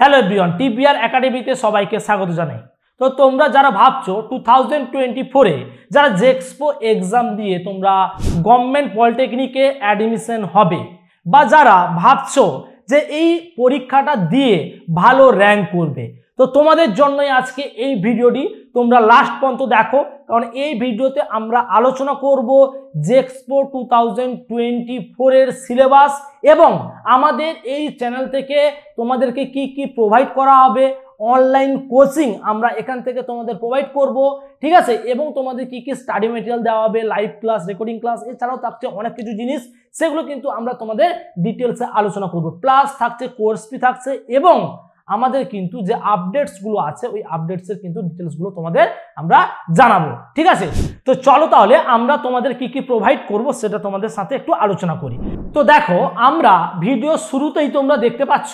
Hello বিয়ন TBR একাডেমিতে সবাইকে স্বাগত জানাই তো তোমরা যারা ভাবছো টু থাউজেন্ড টোয়েন্টি ফোরে যারা জেক্সপো এক্সাম দিয়ে তোমরা গভর্নমেন্ট পলিটেকনিকে অ্যাডমিশন হবে বা যারা ভাবছো যে এই পরীক্ষাটা দিয়ে ভালো র্যাঙ্ক করবে তো তোমাদের জন্যই আজকে এই ভিডিওটি তোমরা লাস্ট পর্যন্ত দেখো কারণ এই ভিডিওতে আমরা আলোচনা করব জেক্সপো টু থাউজেন্ড টোয়েন্টি ফোরের সিলেবাস এবং আমাদের এই চ্যানেল থেকে তোমাদেরকে কি কি প্রোভাইড করা হবে অনলাইন কোচিং আমরা এখান থেকে তোমাদের প্রোভাইড করব ঠিক আছে এবং তোমাদের কি কি স্টাডি মেটেরিয়াল দেওয়া হবে লাইভ ক্লাস রেকর্ডিং ক্লাস এছাড়াও থাকছে অনেক কিছু জিনিস সেগুলো কিন্তু আমরা তোমাদের ডিটেলসে আলোচনা করব প্লাস থাকছে কোর্স ফি থাকছে এবং আমাদের কিন্তু যে আপডেটসগুলো আছে ওই আপডেটসের কিন্তু ডিটেলসগুলো তোমাদের আমরা জানাবো ঠিক আছে তো চলো তাহলে আমরা তোমাদের কি কি প্রোভাইড করব সেটা তোমাদের সাথে একটু আলোচনা করি তো দেখো আমরা ভিডিও শুরুতেই তোমরা দেখতে পাচ্ছ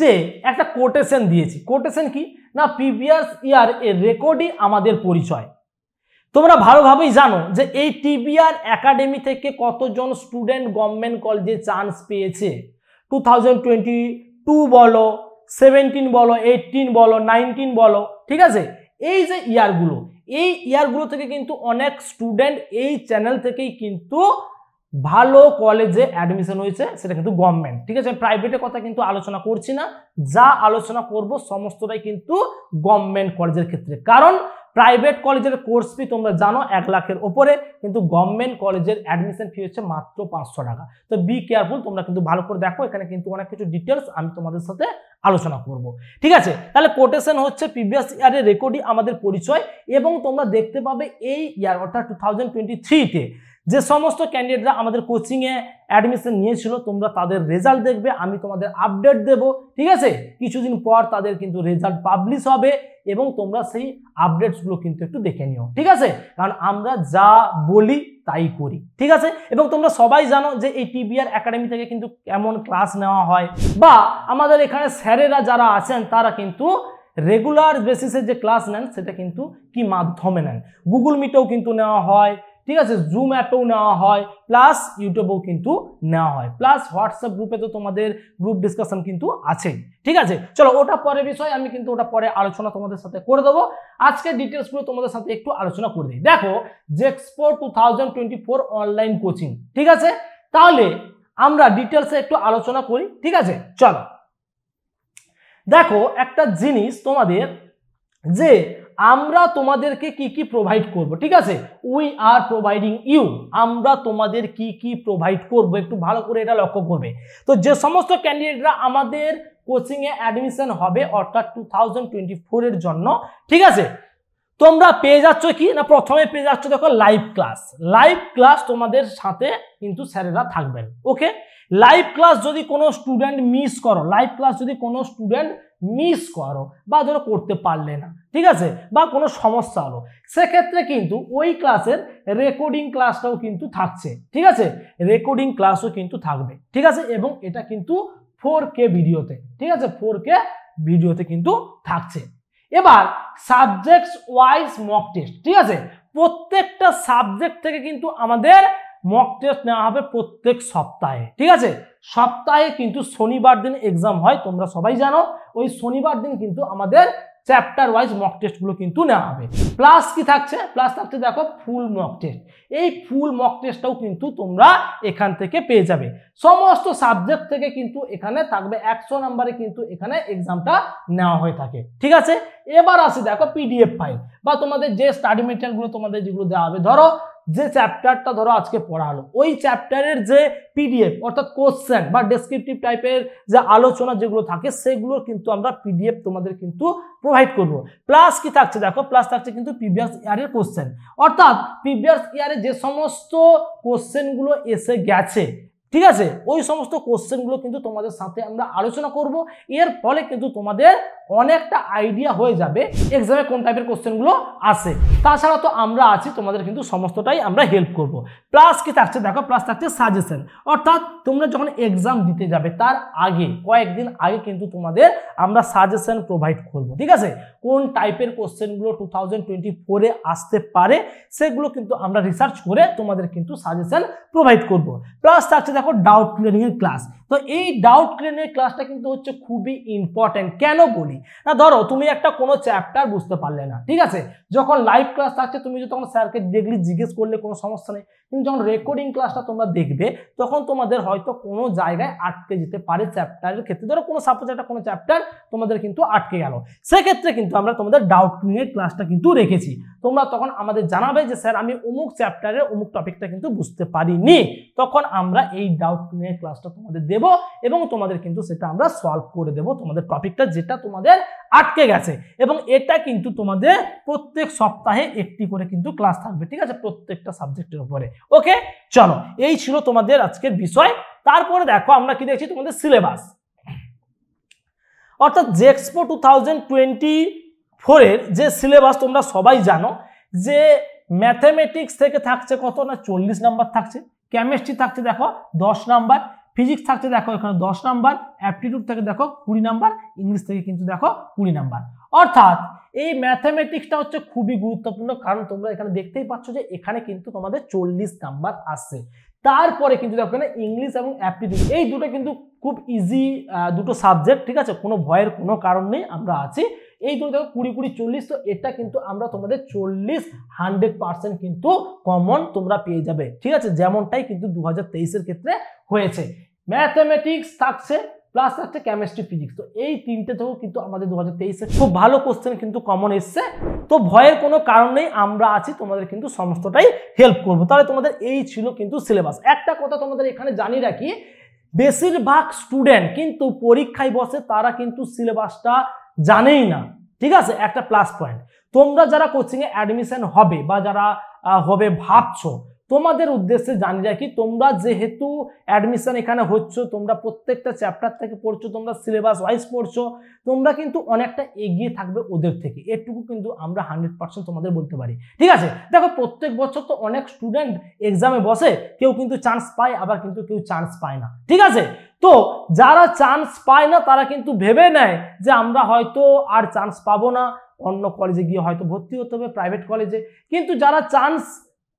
যে একটা কোটেশন দিয়েছি কোটেশন কি না প্রিভিয়াস ইয়ার এর রেকর্ডই আমাদের পরিচয় তোমরা ভালোভাবেই জানো যে এই টিবিআর একাডেমি থেকে কতজন স্টুডেন্ট গভর্নমেন্ট কলেজে চান্স পেয়েছে টু থাউজেন্ড টোয়েন্টি টু বলো সেভেন্টিন বলো এইটিন বলো নাইনটিন বলো ঠিক আছে এই যে ইয়ারগুলো এই ইয়ারগুলো থেকে কিন্তু অনেক স্টুডেন্ট এই চ্যানেল থেকেই কিন্তু ভালো কলেজে অ্যাডমিশন হয়েছে সেটা কিন্তু গভর্নমেন্ট ঠিক আছে প্রাইভেটের কথা কিন্তু আলোচনা করছি না যা আলোচনা করব সমস্তটাই কিন্তু গভর্নমেন্ট কলেজের ক্ষেত্রে কারণ প্রাইভেট কলেজের কোর্স ফি তোমরা জানো এক লাখের ওপরে কিন্তু গভর্নমেন্ট কলেজের অ্যাডমিশন ফি হচ্ছে মাত্র পাঁচশো টাকা তো বি কেয়ারফুল তোমরা কিন্তু ভালো করে দেখো এখানে কিন্তু অনেক কিছু ডিটেলস আমি তোমাদের সাথে আলোচনা করব ঠিক আছে তাহলে কোটেশন হচ্ছে প্রিভিয়াস ইয়ারের রেকর্ডই আমাদের পরিচয় এবং তোমরা দেখতে পাবে এই ইয়ার অর্থাৎ টু থাউজেন্ড টোয়েন্টি থ্রিতে যে সমস্ত ক্যান্ডিডেটরা আমাদের কোচিংয়ে অ্যাডমিশন নিয়েছিল তোমরা তাদের রেজাল্ট দেখবে আমি তোমাদের আপডেট দেব ঠিক আছে কিছুদিন পর তাদের কিন্তু রেজাল্ট পাবলিশ হবে এবং তোমরা সেই আপডেটসগুলো কিন্তু একটু দেখে নিও ঠিক আছে কারণ আমরা যা বলি তাই করি ঠিক আছে এবং তোমরা সবাই জানো যে এই টিবিআর একাডেমি থেকে কিন্তু কেমন ক্লাস নেওয়া হয় বা আমাদের এখানে স্যারেরা যারা আছেন তারা কিন্তু রেগুলার বেসিসে যে ক্লাস নেন সেটা কিন্তু কি মাধ্যমে নেন গুগল মিটেও কিন্তু নেওয়া হয় ঠিক আছে জুম অ্যাপেও নেওয়া হয় প্লাস ইউটিউবেও কিন্তু নেওয়া হয় প্লাস হোয়াটসঅ্যাপ গ্রুপে তো তোমাদের গ্রুপ ডিসকাশন কিন্তু আছেই ঠিক আছে চলো ওটা পরে বিষয় আমি কিন্তু ওটা পরে আলোচনা তোমাদের সাথে করে দেবো আজকে ডিটেলসগুলো তোমাদের সাথে একটু আলোচনা করে দিই দেখো JEXPO two thousand twenty four online coaching ঠিক আছে তাহলে আমরা ডিটেলসে একটু আলোচনা করি ঠিক আছে চলো দেখো একটা জিনিস তোমাদের যে আমরা তোমাদেরকে কি কি প্রোভাইড করব ঠিক আছে উই আর প্রোভাইডিং ইউ আমরা তোমাদের কি কি প্রোভাইড করব একটু ভালো করে এটা লক্ষ্য করবে তো যে সমস্ত ক্যান্ডিডেটরা আমাদের কোচিংয়ে অ্যাডমিশন হবে অর্থাৎ টু থাউজেন্ড এর জন্য ঠিক আছে তোমরা পেয়ে যাচ্ছ কি না প্রথমে পেয়ে যাচ্ছ দেখো লাইভ ক্লাস লাইভ ক্লাস তোমাদের সাথে কিন্তু স্যারেরা থাকবেন ওকে লাইভ ক্লাস যদি কোনো স্টুডেন্ট মিস করো লাইভ ক্লাস যদি কোনো স্টুডেন্ট মিস করো বা ধরো করতে পারলে না ঠিক আছে বা কোনো সমস্যা হলো সেক্ষেত্রে কিন্তু ওই ক্লাসের রেকর্ডিং ক্লাসটাও কিন্তু থাকছে ঠিক আছে রেকর্ডিং ক্লাসও কিন্তু থাকবে ঠিক আছে এবং এটা কিন্তু ফোর কে ভিডিওতে ঠিক আছে ফোর কে ভিডিওতে কিন্তু থাকছে এবার সাবজেক্টস ওয়াইজ মক টেস্ট ঠিক আছে প্রত্যেকটা সাবজেক্ট থেকে কিন্তু আমাদের মক টেস্ট নেওয়া হবে প্রত্যেক সপ্তাহে ঠিক আছে সপ্তাহে কিন্তু শনিবার দিন এক্সাম হয় তোমরা সবাই জানো ওই শনিবার দিন কিন্তু আমাদের চ্যাপ্টার ওয়াইজ মক টেস্টগুলো কিন্তু নেওয়া হবে প্লাস কি থাকছে প্লাস থাকছে দেখো ফুল মক টেস্ট এই ফুল মক টেস্টটাও কিন্তু তোমরা এখান থেকে পেয়ে যাবে সমস্ত সাবজেক্ট থেকে কিন্তু এখানে থাকবে একশো নাম্বারে কিন্তু এখানে এক্সামটা নেওয়া হয়ে থাকে ঠিক আছে এবার আসি দেখো পিডিএফ ফাইল বা তোমাদের যে স্টাডি মেটেরিয়ালগুলো তোমাদের যেগুলো দেওয়া হবে ধরো যে চ্যাপ্টারটা ধরো আজকে পড়ালো ওই চ্যাপ্টারের যে পিডিএফ অর্থাৎ কোশ্চেন বা ডেসক্রিপটিভ টাইপের যে আলোচনা যেগুলো থাকে সেগুলো কিন্তু আমরা পিডিএফ তোমাদের কিন্তু প্রোভাইড করব প্লাস কি থাকছে দেখো প্লাস থাকছে কিন্তু প্রিভিয়াস ইয়ারের কোশ্চেন অর্থাৎ প্রিভিয়াস ইয়ারে যে সমস্ত কোশ্চেনগুলো এসে গেছে ঠিক আছে ওই সমস্ত কোশ্চেনগুলো কিন্তু তোমাদের সাথে আমরা আলোচনা করব এর ফলে কিন্তু তোমাদের অনেকটা আইডিয়া হয়ে যাবে এক্সামে কোন টাইপের কোশ্চেনগুলো আসে তাছাড়া তো আমরা আছি তোমাদের কিন্তু সমস্তটাই আমরা হেল্প করব। প্লাস কি থাকছে দেখো প্লাস থাকছে সাজেশন অর্থাৎ তোমরা যখন এক্সাম দিতে যাবে তার আগে কয়েকদিন আগে কিন্তু তোমাদের আমরা সাজেশন প্রোভাইড করব। ঠিক আছে কোন টাইপের কোশ্চেনগুলো টু থাউজেন্ড টোয়েন্টি ফোরে আসতে পারে সেগুলো কিন্তু আমরা রিসার্চ করে তোমাদের কিন্তু সাজেশন প্রোভাইড করব। প্লাস থাকছে देखो डाउट क्लियरिंग क्लास তো এই ডাউট ক্লেনের ক্লাসটা কিন্তু হচ্ছে খুবই ইম্পর্ট্যান্ট কেন বলি না ধরো তুমি একটা কোনো চ্যাপ্টার বুঝতে পারলে না ঠিক আছে যখন লাইভ ক্লাস থাকছে তুমি যদি তখন স্যারকে দেখলি জিজ্ঞেস করলে কোনো সমস্যা নেই কিন্তু যখন রেকর্ডিং ক্লাসটা তোমরা দেখবে তখন তোমাদের হয়তো কোনো জায়গায় আটকে যেতে পারে চ্যাপ্টারের ক্ষেত্রে ধরো কোনো সাপোজ একটা কোনো চ্যাপ্টার তোমাদের কিন্তু আটকে গেল সেক্ষেত্রে কিন্তু আমরা তোমাদের ডাউট ক্লিনের ক্লাসটা কিন্তু রেখেছি তোমরা তখন আমাদের জানাবে যে স্যার আমি অমুক চ্যাপ্টারের অমুক টপিকটা কিন্তু বুঝতে পারিনি তখন আমরা এই ডাউট ক্লিনের ক্লাসটা তোমাদের দেব দেব এবং তোমাদের কিন্তু সেটা আমরা সলভ করে দেব তোমাদের টপিকটা যেটা তোমাদের আটকে গেছে এবং এটা কিন্তু তোমাদের প্রত্যেক সপ্তাহে একটি করে কিন্তু ক্লাস থাকবে ঠিক আছে প্রত্যেকটা সাবজেক্টের উপরে ওকে চলো এই ছিল তোমাদের আজকের বিষয় তারপরে দেখো আমরা কি দেখছি তোমাদের সিলেবাস অর্থাৎ জেক্সপো টু থাউজেন্ড টোয়েন্টি ফোরের যে সিলেবাস তোমরা সবাই জানো যে ম্যাথামেটিক্স থেকে থাকছে কত না চল্লিশ নাম্বার থাকছে কেমিস্ট্রি থাকছে দেখো দশ নাম্বার ফিজিক্স থাকছে দেখো এখানে দশ নাম্বার অ্যাপটিটিউড থেকে দেখো কুড়ি নাম্বার ইংলিশ থেকে কিন্তু দেখো কুড়ি নাম্বার অর্থাৎ এই ম্যাথামেটিক্সটা হচ্ছে খুবই গুরুত্বপূর্ণ কারণ তোমরা এখানে দেখতেই পাচ্ছ যে এখানে কিন্তু তোমাদের চল্লিশ নাম্বার আসছে তারপরে কিন্তু দেখো এখানে ইংলিশ এবং অ্যাপটিটিউড এই দুটো কিন্তু খুব ইজি দুটো সাবজেক্ট ঠিক আছে কোনো ভয়ের কোনো কারণ নেই আমরা আছি এই তুমি দেখো কুড়ি কুড়ি চল্লিশ তো এটা কিন্তু আমরা তোমাদের চল্লিশ হান্ড্রেড পার্সেন্ট কিন্তু কমন তোমরা পেয়ে যাবে ঠিক আছে যেমনটাই কিন্তু দু হাজার ক্ষেত্রে হয়েছে ম্যাথমেটিক্স থাকছে প্লাস থাকছে কেমিস্ট্রি ফিজিক্স তো এই তিনটে থেকেও কিন্তু আমাদের দু হাজার তেইশে খুব ভালো কোশ্চেন কিন্তু কমন এসছে তো ভয়ের কোনো কারণ নেই আমরা আছি তোমাদের কিন্তু সমস্তটাই হেল্প করবো তাহলে তোমাদের এই ছিল কিন্তু সিলেবাস একটা কথা তোমাদের এখানে জানিয়ে রাখি বেশিরভাগ স্টুডেন্ট কিন্তু পরীক্ষায় বসে তারা কিন্তু সিলেবাসটা জানেই না ঠিক আছে একটা প্লাস পয়েন্ট তোমরা যারা কোচিংয়ে অ্যাডমিশন হবে বা যারা হবে ভাবছো তোমাদের উদ্দেশ্যে জানি রাখি তোমরা যেহেতু অ্যাডমিশন এখানে হচ্ছ তোমরা প্রত্যেকটা চ্যাপ্টার থেকে পড়ছো তোমরা সিলেবাস ওয়াইজ পড়ছো তোমরা কিন্তু অনেকটা এগিয়ে থাকবে ওদের থেকে এটুকু কিন্তু আমরা হান্ড্রেড পার্সেন্ট তোমাদের বলতে পারি ঠিক আছে দেখো প্রত্যেক বছর তো অনেক স্টুডেন্ট এক্সামে বসে কেউ কিন্তু চান্স পায় আবার কিন্তু কেউ চান্স পায় না ঠিক আছে তো যারা চান্স পায় না তারা কিন্তু ভেবে নেয় যে আমরা হয়তো আর চান্স পাবো না অন্য কলেজে গিয়ে হয়তো ভর্তি হতে হবে প্রাইভেট কলেজে কিন্তু যারা চান্স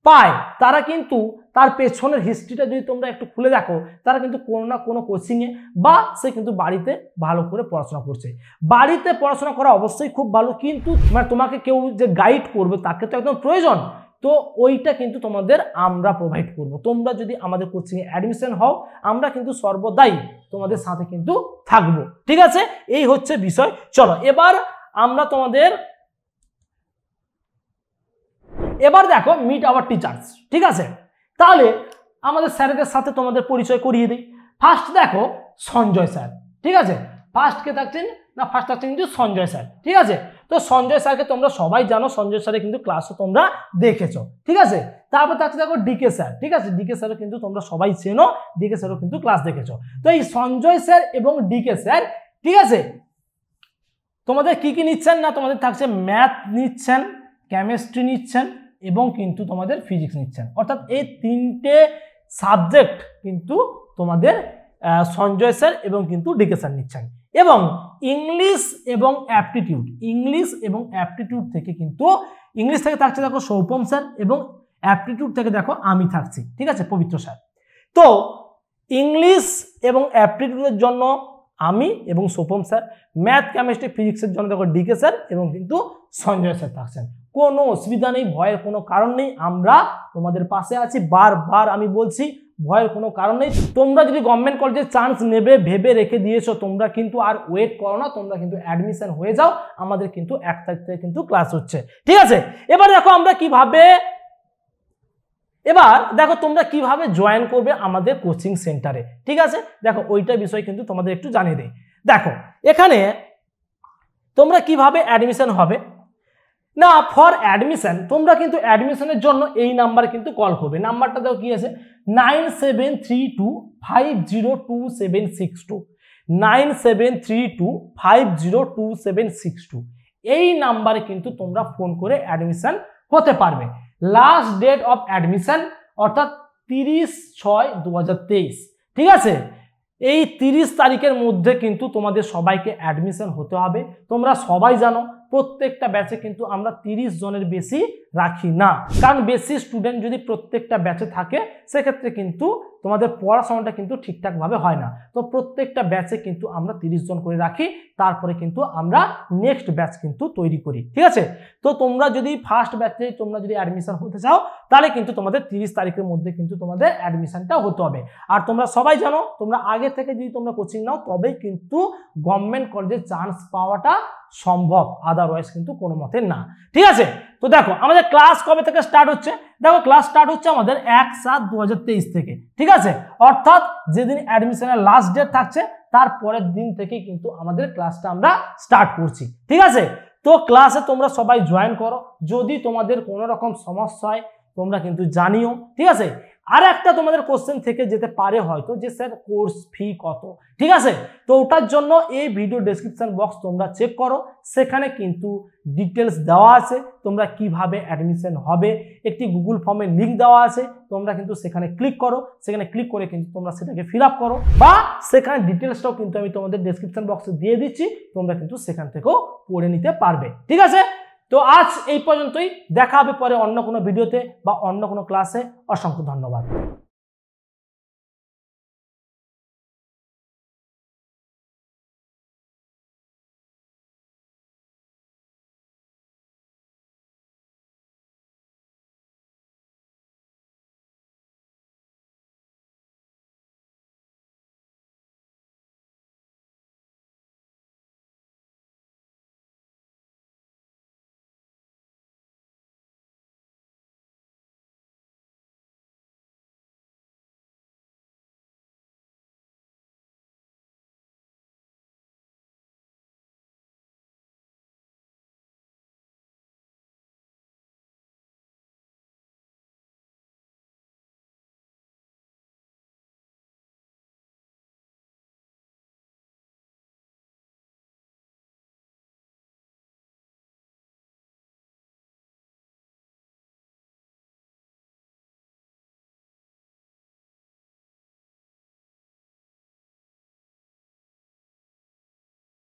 পায় তারা কিন্তু তার পেছনের হিস্ট্রিটা যদি তোমরা একটু খুলে দেখো তারা কিন্তু কোনো না কোনো কোচিংয়ে বা সে কিন্তু বাড়িতে ভালো করে পড়াশোনা করছে বাড়িতে পড়াশোনা করা অবশ্যই খুব ভালো কিন্তু মানে তোমাকে কেউ যে গাইড করবে তাকে তো একদম প্রয়োজন তো ওইটা কিন্তু তোমাদের আমরা প্রোভাইড করব তোমরা যদি আমাদের কোচিংয়ে অ্যাডমিশন হও আমরা কিন্তু সর্বদাই তোমাদের সাথে কিন্তু থাকবো ঠিক আছে এই হচ্ছে বিষয় চলো এবার আমরা তোমাদের এবার দেখো মিট আওয়ার টিচার্স ঠিক আছে তাহলে আমাদের স্যারদের সাথে তোমাদের পরিচয় করিয়ে দিই ফার্স্ট দেখো সঞ্জয় স্যার ঠিক আছে ফার্স্ট কে থাকছেন না ফার্স্ট থাকছেন কিন্তু সঞ্জয় স্যার ঠিক আছে তো সঞ্জয় স্যারকে তোমরা সবাই জানো সঞ্জয় স্যারের কিন্তু ক্লাসও তোমরা দেখেছো ঠিক আছে তারপর থাকছে দেখো ডিকে স্যার ঠিক আছে ডিকে স্যারও কিন্তু তোমরা সবাই চেনো ডিকে স্যারও কিন্তু ক্লাস দেখেছো তো এই সঞ্জয় স্যার এবং ডিকে স্যার ঠিক আছে তোমাদের কি কি নিচ্ছেন না তোমাদের থাকছে ম্যাথ নিচ্ছেন কেমিস্ট্রি নিচ্ছেন এবং কিন্তু তোমাদের ফিজিক্স নিচ্ছেন অর্থাৎ এই তিনটে সাবজেক্ট কিন্তু তোমাদের সঞ্জয় স্যার এবং কিন্তু ডিকে স্যার নিচ্ছেন এবং ইংলিশ এবং অ্যাপটিটিউড ইংলিশ এবং অ্যাপটিটিউড থেকে কিন্তু ইংলিশ থেকে থাকছে দেখো সৌপম স্যার এবং অ্যাপটিটিউড থেকে দেখো আমি থাকছি ঠিক আছে পবিত্র স্যার তো ইংলিশ এবং অ্যাপটিটিউডের জন্য আমি এবং সৌপম স্যার ম্যাথ কেমিস্ট্রি ফিজিক্সের জন্য দেখো ডিকে স্যার এবং কিন্তু সঞ্জয় স্যার থাকছেন কোনো অসুবিধা নেই ভয়ের কোনো কারণ নেই আমরা তোমাদের পাশে আছি বারবার আমি বলছি ভয়ের কোনো কারণ নেই তোমরা যদি গভর্নমেন্ট কলেজে চান্স নেবে ভেবে রেখে দিয়েছো তোমরা কিন্তু আর ওয়েট করো না তোমরা কিন্তু অ্যাডমিশন হয়ে যাও আমাদের কিন্তু এক তারিখ থেকে কিন্তু ক্লাস হচ্ছে ঠিক আছে এবার দেখো আমরা কিভাবে এবার দেখো তোমরা কিভাবে জয়েন করবে আমাদের কোচিং সেন্টারে ঠিক আছে দেখো ওইটা বিষয় কিন্তু তোমাদের একটু জানিয়ে দেয় দেখো এখানে তোমরা কিভাবে অ্যাডমিশন হবে না ফর অ্যাডমিশান তোমরা কিন্তু অ্যাডমিশনের জন্য এই নাম্বার কিন্তু কল করবে নাম্বারটা দেখো কি আছে nine seven three two five zero two seven six two nine seven three two five zero two seven six two এই নাম্বারে কিন্তু তোমরা ফোন করে অ্যাডমিশান হতে পারবে লাস্ট ডেট অফ অ্যাডমিশান অর্থাৎ তিরিশ ছয় দু ঠিক আছে এই তিরিশ তারিখের মধ্যে কিন্তু তোমাদের সবাইকে অ্যাডমিশন হতে হবে তোমরা সবাই জানো প্রত্যেকটা ব্যাচে কিন্তু আমরা তিরিশ জনের বেশি রাখি না কারণ বেশি স্টুডেন্ট যদি প্রত্যেকটা ব্যাচে থাকে সেক্ষেত্রে কিন্তু তোমাদের পড়াশোনাটা কিন্তু ঠিকঠাকভাবে হয় না তো প্রত্যেকটা ব্যাচে কিন্তু আমরা তিরিশ জন করে রাখি তারপরে কিন্তু আমরা নেক্সট ব্যাচ কিন্তু তৈরি করি ঠিক আছে তো তোমরা যদি ফার্স্ট ব্যাচে তোমরা যদি অ্যাডমিশান হতে চাও তাহলে কিন্তু তোমাদের তিরিশ তারিখের মধ্যে কিন্তু তোমাদের অ্যাডমিশানটা হতে হবে আর তোমরা সবাই জানো তোমরা আগে থেকে যদি তোমরা কোচিং নাও তবেই কিন্তু গভর্নমেন্ট কলেজে চান্স পাওয়াটা সম্ভব আদারওয়াইজ কিন্তু কোনো মতে না ঠিক আছে তো দেখো আমাদের ক্লাস কবে থেকে স্টার্ট হচ্ছে দেখো ক্লাস স্টার্ট হচ্ছে আমাদের এক সাত দু থেকে ঠিক আছে অর্থাৎ যেদিন অ্যাডমিশনের লাস্ট ডেট থাকছে তার পরের দিন থেকে কিন্তু আমাদের ক্লাসটা আমরা স্টার্ট করছি ঠিক আছে তো ক্লাসে তোমরা সবাই জয়েন করো যদি তোমাদের কোনো রকম সমস্যা হয় তোমরা কিন্তু জানিও ঠিক আছে আর একটা তোমাদের কোশ্চেন থেকে যেতে পারে হয়তো যে স্যার কোর্স ফি কত ঠিক আছে তো ওটার জন্য এই ভিডিও ডেসক্রিপশান বক্স তোমরা চেক করো সেখানে কিন্তু ডিটেলস দেওয়া আছে তোমরা কিভাবে অ্যাডমিশন হবে একটি গুগল ফর্মের লিঙ্ক দেওয়া আছে তোমরা কিন্তু সেখানে ক্লিক করো সেখানে ক্লিক করে কিন্তু তোমরা সেটাকে ফিল আপ করো বা সেখানে ডিটেলসটাও কিন্তু আমি তোমাদের ডেসক্রিপশান বক্সে দিয়ে দিচ্ছি তোমরা কিন্তু সেখান থেকেও পড়ে নিতে পারবে ঠিক আছে তো আজ এই পর্যন্তই দেখা হবে পরে অন্য কোনো ভিডিওতে বা অন্য কোনো ক্লাসে অসংখ্য ধন্যবাদ